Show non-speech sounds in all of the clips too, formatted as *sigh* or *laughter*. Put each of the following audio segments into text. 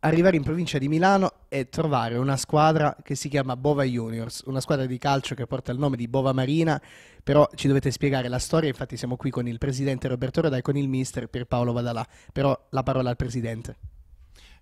arrivare in provincia di Milano e trovare una squadra che si chiama Bova Juniors, una squadra di calcio che porta il nome di Bova Marina, però ci dovete spiegare la storia, infatti siamo qui con il presidente Roberto Rodai e con il mister Pierpaolo Vadalà, però la parola al presidente.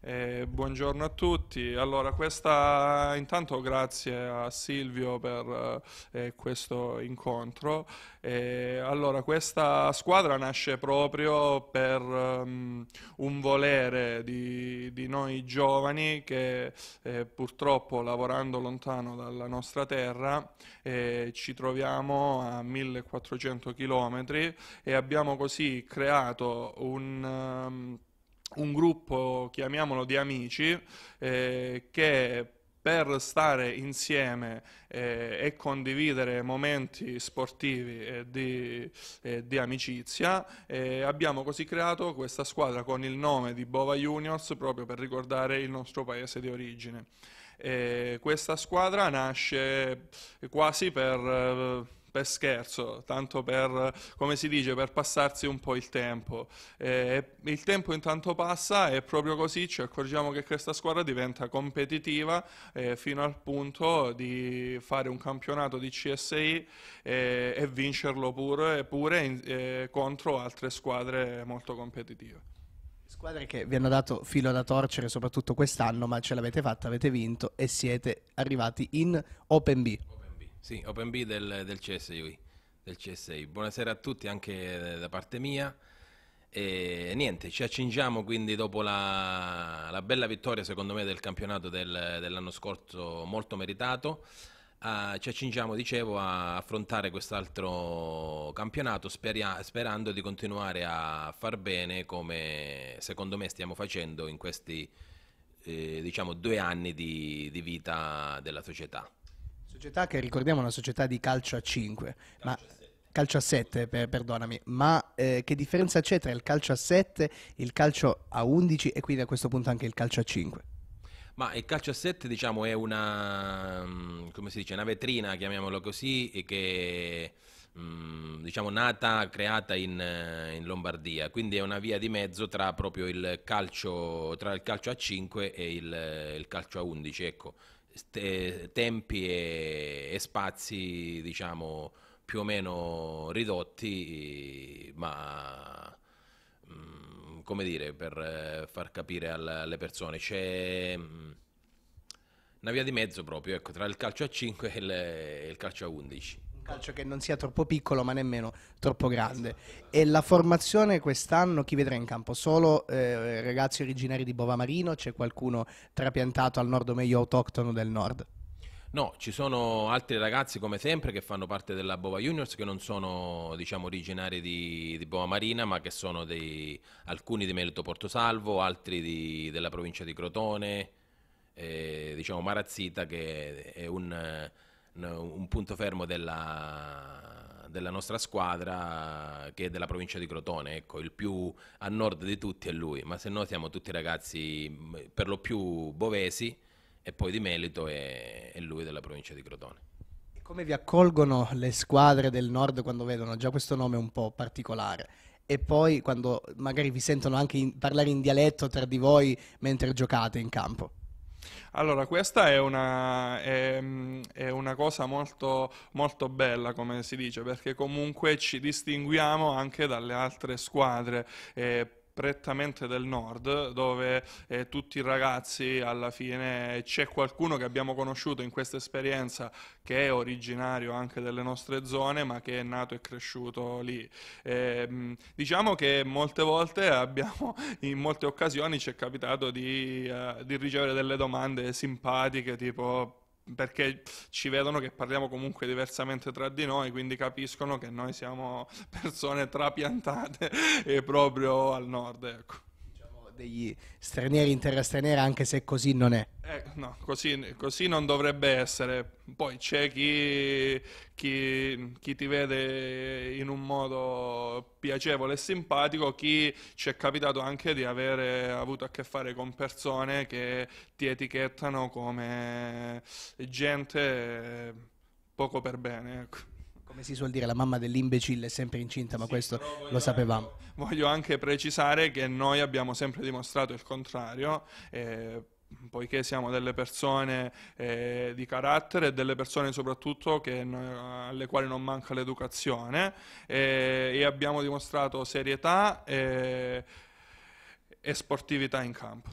Eh, buongiorno a tutti. Allora, questa, intanto grazie a Silvio per eh, questo incontro. Eh, allora, questa squadra nasce proprio per um, un volere di, di, noi giovani che eh, purtroppo lavorando lontano dalla nostra terra eh, ci troviamo a 1400 km e abbiamo così creato un... Um, un gruppo, chiamiamolo di amici, eh, che per stare insieme eh, e condividere momenti sportivi e eh, di, eh, di, amicizia. Eh, abbiamo così creato questa squadra con il nome di Bova Juniors proprio per ricordare il nostro paese di origine. Eh, questa squadra nasce quasi per eh, per scherzo, tanto per, come si dice, per passarsi un po' il tempo. E il tempo intanto passa e proprio così ci accorgiamo che questa squadra diventa competitiva eh, fino al punto di fare un campionato di CSI e, eh, e vincerlo pure, pure in, eh, contro altre squadre molto competitive. Squadre che vi hanno dato filo da torcere soprattutto quest'anno, ma ce l'avete fatta, avete vinto e siete arrivati in Open B. Sì, Open B del, del, CSI, del CSI. Buonasera a tutti anche da parte mia. E niente, ci accingiamo quindi dopo la, la bella vittoria secondo me del campionato del, dell'anno scorso molto meritato. Uh, ci accingiamo, dicevo, a affrontare quest'altro campionato speria- sperando di continuare a far bene come secondo me stiamo facendo in questi eh, diciamo, due anni di, di vita della società. Società che ricordiamo è una società di calcio a 5, calcio ma... a 7, calcio a 7 per, perdonami, ma eh, che differenza c'è tra il calcio a 7, il calcio a 11 e quindi a questo punto anche il calcio a 5? Ma il calcio a 7 diciamo è una, mm, dice, una vetrina, chiamiamolo così, che mm, diciamo nata, creata in, eh, in, Lombardia, quindi è una via di mezzo tra proprio il calcio, tra il calcio a 5 e il, eh, il calcio a 11, ecco eh, tempi e, e, spazi, diciamo, più o meno ridotti, ma mm, come dire, per eh, far capire alle persone, c'è mm, una via di mezzo proprio, ecco, tra il calcio a 5 e il, e il calcio a 11 calcio che non sia troppo piccolo ma nemmeno troppo grande. E la formazione quest'anno chi vedrà in campo? Solo eh, ragazzi originari di Bovamarino? C'è qualcuno trapiantato al nord o meglio autoctono del nord? No, ci sono altri ragazzi come sempre che fanno parte della Bova Juniors che non sono diciamo, originari di, di Bova Marina ma che sono dei, alcuni di Melito Portosalvo, altri di, della provincia di Crotone, eh, diciamo Marazzita che è un un punto fermo della, della, nostra squadra che è della provincia di Crotone, ecco, il più a nord di tutti è lui, ma se no siamo tutti ragazzi mm, per lo più bovesi e poi di Melito è, e lui della provincia di Crotone. come vi accolgono le squadre del nord quando vedono già questo nome un po' particolare? E poi quando magari vi sentono anche in, parlare in dialetto tra di voi mentre giocate in campo? Allora, questa è una, è, mm, è una cosa molto, molto, bella, come si dice, perché comunque ci distinguiamo anche dalle altre squadre. Eh, prettamente del nord, dove eh, tutti i ragazzi alla fine c'è qualcuno che abbiamo conosciuto in questa esperienza che è originario anche delle nostre zone, ma che è nato e cresciuto lì. Eh, diciamo che molte volte abbiamo, *laughs* in molte occasioni ci è capitato di, eh, di ricevere delle domande simpatiche tipo perché ci vedono che parliamo comunque diversamente tra di noi, quindi capiscono che noi siamo persone trapiantate *laughs* e proprio al nord. Ecco degli stranieri in terra straniera, anche se così non è. Eh, no, così, così, non dovrebbe essere. Poi c'è chi, chi, chi, ti vede in un modo piacevole e simpatico, chi ci è capitato anche di avere avuto a che fare con persone che ti etichettano come gente poco per bene. Ecco come si suol dire, la mamma dell'imbecille è sempre incinta, ma sì, questo lo sapevamo. Voglio anche precisare che noi abbiamo sempre dimostrato il contrario. Eh, poiché siamo delle persone eh, di carattere e delle persone soprattutto che, alle quali non manca l'educazione eh, e abbiamo dimostrato serietà eh, e sportività in campo.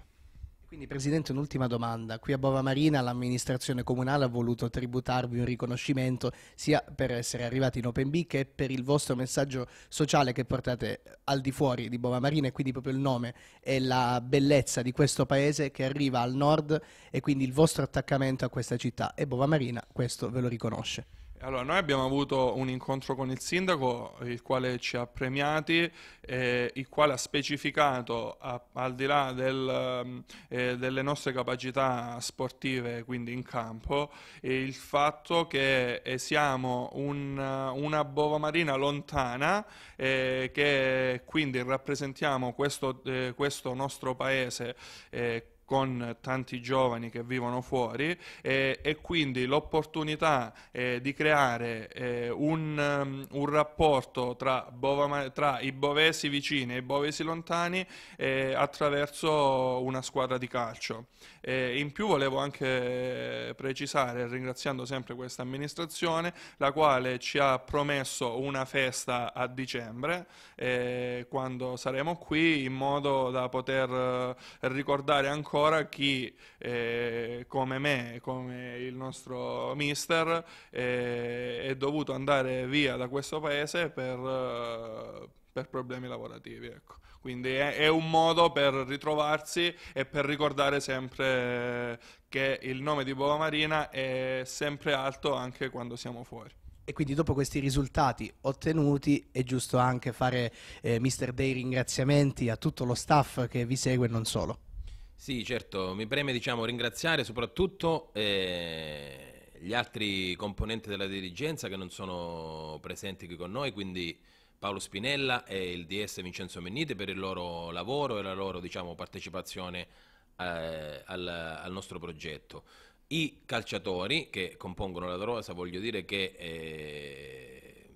Quindi Presidente un'ultima domanda, qui a Bova Marina l'amministrazione comunale ha voluto tributarvi un riconoscimento sia per essere arrivati in Open B che per il vostro messaggio sociale che portate al di fuori di Bova Marina e quindi proprio il nome e la bellezza di questo paese che arriva al nord e quindi il vostro attaccamento a questa città e Bova Marina questo ve lo riconosce. Allora, noi abbiamo avuto un incontro con il sindaco, il quale ci ha premiati, eh, il quale ha specificato, a, al di là del, mm, eh, delle nostre capacità sportive, quindi in campo, eh, il fatto che eh, siamo un, eh, una bova marina lontana, eh, che quindi rappresentiamo questo, eh, questo nostro paese con tanti giovani che vivono fuori eh, e quindi l'opportunità eh, di creare eh, un, um, un, rapporto tra, bova, tra, i bovesi vicini e i bovesi lontani eh, attraverso una squadra di calcio. Eh, in più volevo anche precisare, ringraziando sempre questa amministrazione, la quale ci ha promesso una festa a dicembre, eh, quando saremo qui, in modo da poter ricordare ancora ancora chi eh, come me, come il nostro mister, eh, è dovuto andare via da questo paese per, eh, per problemi lavorativi. Ecco. Quindi è, è, un modo per ritrovarsi e per ricordare sempre che il nome di Bova Marina è sempre alto anche quando siamo fuori. E quindi dopo questi risultati ottenuti è giusto anche fare, eh, Mister Day, ringraziamenti a tutto lo staff che vi segue e non solo. Sì, certo, mi preme diciamo, ringraziare soprattutto eh, gli altri componenti della dirigenza che non sono presenti qui con noi, quindi Paolo Spinella e il DS Vincenzo Mennite per il loro lavoro e la loro diciamo, partecipazione eh, al, al, nostro progetto. I calciatori che compongono la rosa voglio dire che eh,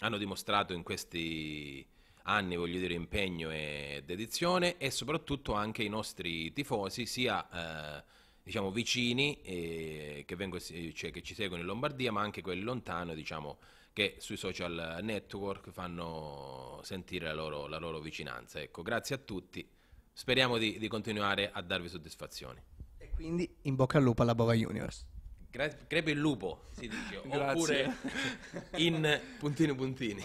hanno dimostrato in questi anni voglio dire, impegno e dedizione e soprattutto anche i nostri tifosi, sia eh, diciamo, vicini eh, che, vengo, eh, cioè, che, ci seguono in Lombardia, ma anche quelli lontano diciamo, che sui social network fanno sentire la loro, la loro vicinanza. Ecco, grazie a tutti, speriamo di, di continuare a darvi soddisfazioni. E quindi in bocca al lupo alla Bova Juniors. Gra- crepe il lupo, si dice, *laughs* oppure in puntini puntini.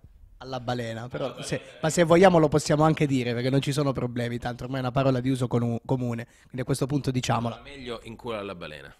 *laughs* alla balena, però alla se, ma se vogliamo lo possiamo anche dire perché non ci sono problemi, tanto ormai è una parola di uso comune, quindi a questo punto diciamola. Meglio in cura alla balena.